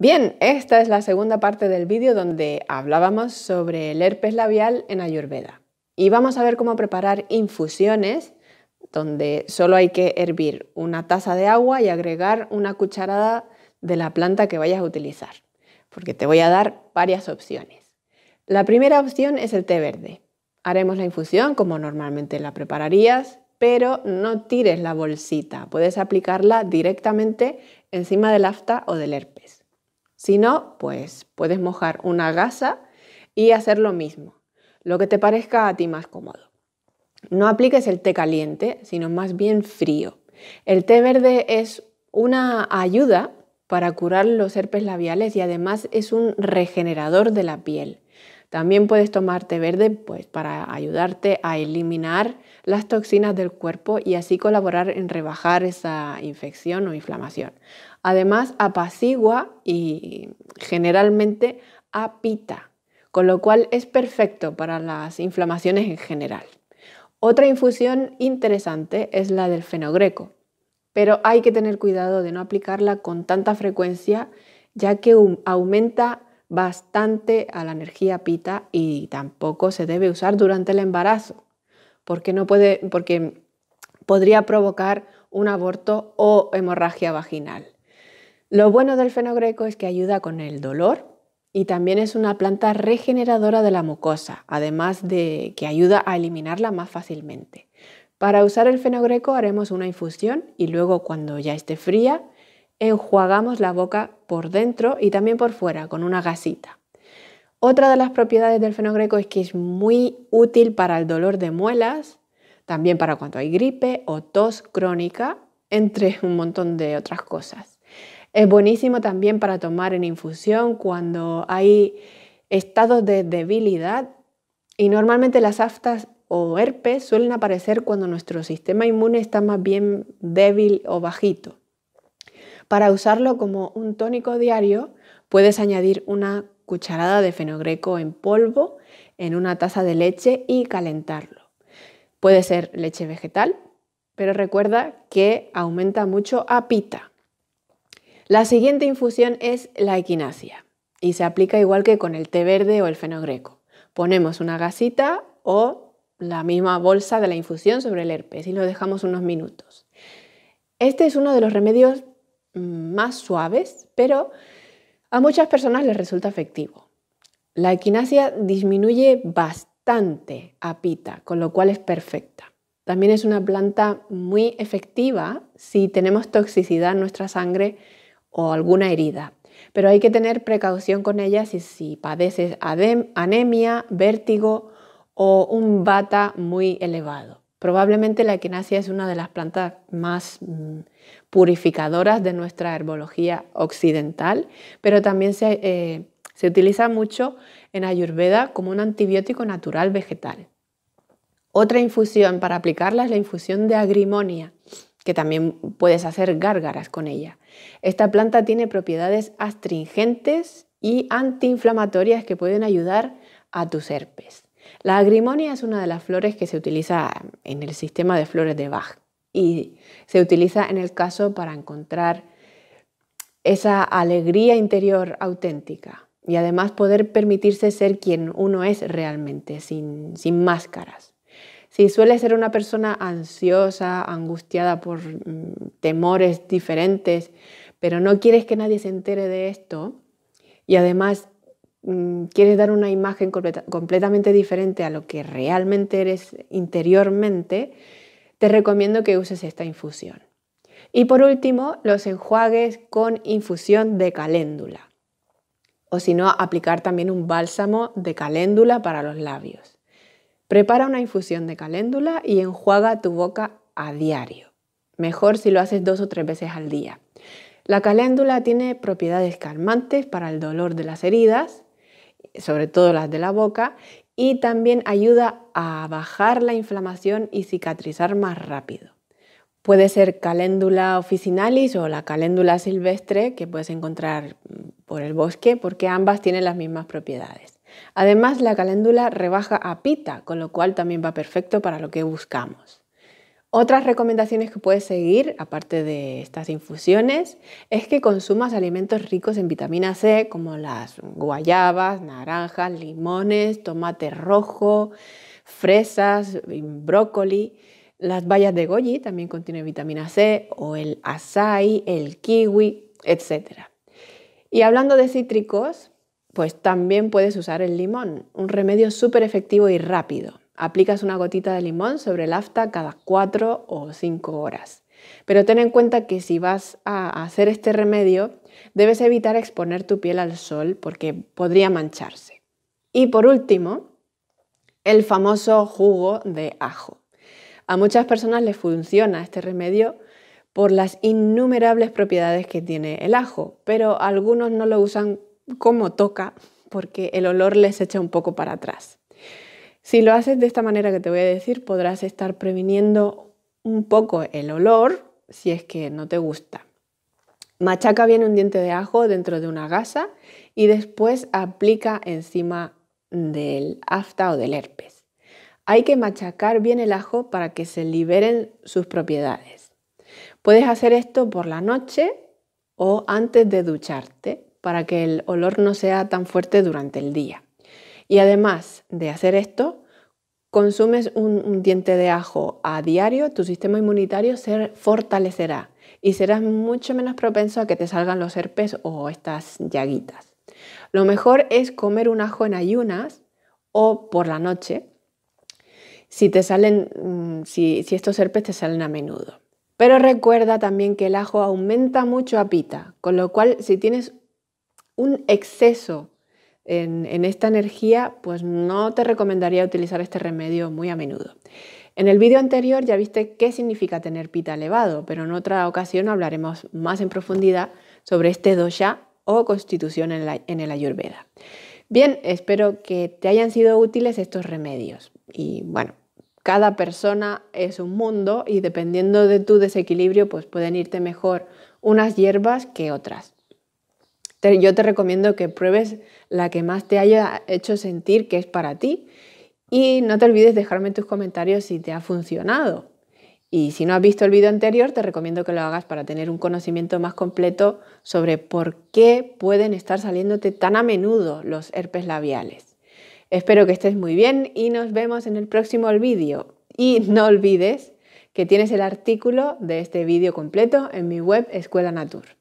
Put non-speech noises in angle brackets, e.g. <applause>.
Bien, esta es la segunda parte del vídeo donde hablábamos sobre el herpes labial en Ayurveda. Y vamos a ver cómo preparar infusiones donde solo hay que hervir una taza de agua y agregar una cucharada de la planta que vayas a utilizar, porque te voy a dar varias opciones. La primera opción es el té verde. Haremos la infusión como normalmente la prepararías, pero no tires la bolsita, puedes aplicarla directamente encima del afta o del herpes. Si no, pues puedes mojar una gasa y hacer lo mismo, lo que te parezca a ti más cómodo. No apliques el té caliente, sino más bien frío. El té verde es una ayuda para curar los herpes labiales y además es un regenerador de la piel. También puedes tomarte verde pues, para ayudarte a eliminar las toxinas del cuerpo y así colaborar en rebajar esa infección o inflamación. Además, apacigua y generalmente apita, con lo cual es perfecto para las inflamaciones en general. Otra infusión interesante es la del fenogreco, pero hay que tener cuidado de no aplicarla con tanta frecuencia ya que aumenta bastante a la energía pita y tampoco se debe usar durante el embarazo, porque, no puede, porque podría provocar un aborto o hemorragia vaginal. Lo bueno del fenogreco es que ayuda con el dolor y también es una planta regeneradora de la mucosa, además de que ayuda a eliminarla más fácilmente. Para usar el fenogreco haremos una infusión y luego cuando ya esté fría enjuagamos la boca por dentro y también por fuera con una gasita. Otra de las propiedades del fenogreco es que es muy útil para el dolor de muelas, también para cuando hay gripe o tos crónica, entre <laughs> un montón de otras cosas. Es buenísimo también para tomar en infusión cuando hay estados de debilidad y normalmente las aftas o herpes suelen aparecer cuando nuestro sistema inmune está más bien débil o bajito. Para usarlo como un tónico diario, puedes añadir una cucharada de fenogreco en polvo en una taza de leche y calentarlo. Puede ser leche vegetal, pero recuerda que aumenta mucho a pita. La siguiente infusión es la equinacia y se aplica igual que con el té verde o el fenogreco. Ponemos una gasita o la misma bolsa de la infusión sobre el herpes y lo dejamos unos minutos. Este es uno de los remedios Mm, más suaves, pero a muchas personas les resulta efectivo. La equinasia disminuye bastante a pita, con lo cual es perfecta. También es una planta muy efectiva si tenemos toxicidad en nuestra sangre o alguna herida. Pero hay que tener precaución con ella si, si padeces anemia, vértigo o un bata muy elevado. Probablemente la equinacia es una de las plantas más mm, purificadoras de nuestra herbología occidental, pero también se, eh, se utiliza mucho en Ayurveda como un antibiótico natural vegetal. Otra infusión para aplicarla es la infusión de agrimonia, que también puedes hacer gárgaras con ella. Esta planta tiene propiedades astringentes y antiinflamatorias que pueden ayudar a tus herpes. La agrimonia es una de las flores que se utiliza en el sistema de flores de Bach y se utiliza en el caso para encontrar esa alegría interior auténtica y además poder permitirse ser quien uno es realmente, sin, sin máscaras. Si suele ser una persona ansiosa, angustiada por mm, temores diferentes, pero no quieres que nadie se entere de esto, y además Mm, quieres dar una imagen completamente diferente a lo que realmente eres interiormente, te recomiendo que uses esta infusión. Y por último, los enjuagues con infusión de caléndula. O si no, aplicar también un bálsamo de caléndula para los labios. Prepara una infusión de caléndula y enjuaga tu boca a diario. Mejor si lo haces dos o tres veces al día. La caléndula tiene propiedades calmantes para el dolor de las heridas, sobre todo las de la boca, y también ayuda a bajar la inflamación y cicatrizar más rápido. Puede ser caléndula officinalis o la caléndula silvestre que puedes encontrar mm, por el bosque porque ambas tienen las mismas propiedades. Además, la caléndula rebaja a pita, con lo cual también va perfecto para lo que buscamos. Otras recomendaciones que puedes seguir, aparte de estas infusiones, es que consumas alimentos ricos en vitamina C, como las guayabas, naranjas, limones, tomate rojo, fresas, mm, brócoli. Las bayas de goji también contienen vitamina C, o el asai, el kiwi, etc. Y hablando de cítricos, pues también puedes usar el limón, un remedio súper efectivo y rápido. Aplicas una gotita de limón sobre el afta cada 4 o 5 horas. Pero ten en cuenta que si vas a hacer este remedio, debes evitar exponer tu piel al sol porque podría mancharse. Y por último, el famoso jugo de ajo. A muchas personas les funciona este remedio por las innumerables propiedades que tiene el ajo, pero algunos no lo usan como toca porque el olor les echa un poco para atrás. Si lo haces de esta manera que te voy a decir, podrás estar previniendo un poco el olor si es que no te gusta. Machaca bien un diente de ajo dentro de una gasa y después aplica encima del afta o del herpes. Hay que machacar bien el ajo para que se liberen sus propiedades. Puedes hacer esto por la noche o antes de ducharte para que el olor no sea tan fuerte durante el día. Y además de hacer esto, consumes un, diente de ajo a diario, tu sistema inmunitario se fortalecerá y serás mucho menos propenso a que te salgan los herpes o estas llaguitas. Lo mejor es comer un ajo en ayunas o por la noche si te salen mm, si, si estos herpes te salen a menudo. Pero recuerda también que el ajo aumenta mucho a pita, con lo cual si tienes un exceso en, esta energía, pues no te recomendaría utilizar este remedio muy a menudo. En el vídeo anterior ya viste qué significa tener pita elevado, pero en otra ocasión hablaremos más en profundidad sobre este dosha o constitución en, la, en el ayurveda. Bien, espero que te hayan sido útiles estos remedios. Y bueno, cada persona es un mundo y dependiendo de tu desequilibrio, pues pueden irte mejor unas hierbas que otras yo te recomiendo que pruebes la que más te haya hecho sentir que es para ti y no te olvides dejarme tus comentarios si te ha funcionado. Y si no has visto el vídeo anterior, te recomiendo que lo hagas para tener un conocimiento más completo sobre por qué pueden estar saliéndote tan a menudo los herpes labiales. Espero que estés muy bien y nos vemos en el próximo vídeo. Y no olvides que tienes el artículo de este vídeo completo en mi web Escuela Natur.